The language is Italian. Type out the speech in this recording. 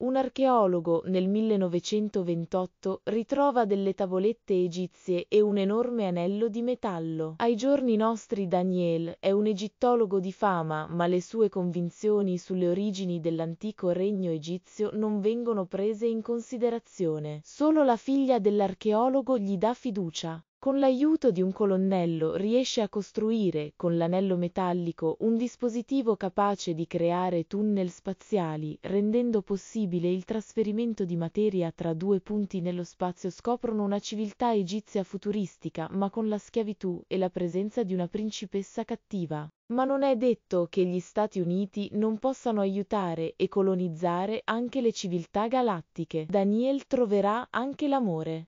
Un archeologo nel 1928 ritrova delle tavolette egizie e un enorme anello di metallo. Ai giorni nostri Daniel è un egittologo di fama, ma le sue convinzioni sulle origini dell'antico regno egizio non vengono prese in considerazione. Solo la figlia dell'archeologo gli dà fiducia. Con l'aiuto di un colonnello riesce a costruire, con l'anello metallico, un dispositivo capace di creare tunnel spaziali, rendendo possibile il trasferimento di materia tra due punti nello spazio. Scoprono una civiltà egizia futuristica, ma con la schiavitù e la presenza di una principessa cattiva. Ma non è detto che gli Stati Uniti non possano aiutare e colonizzare anche le civiltà galattiche. Daniel troverà anche l'amore.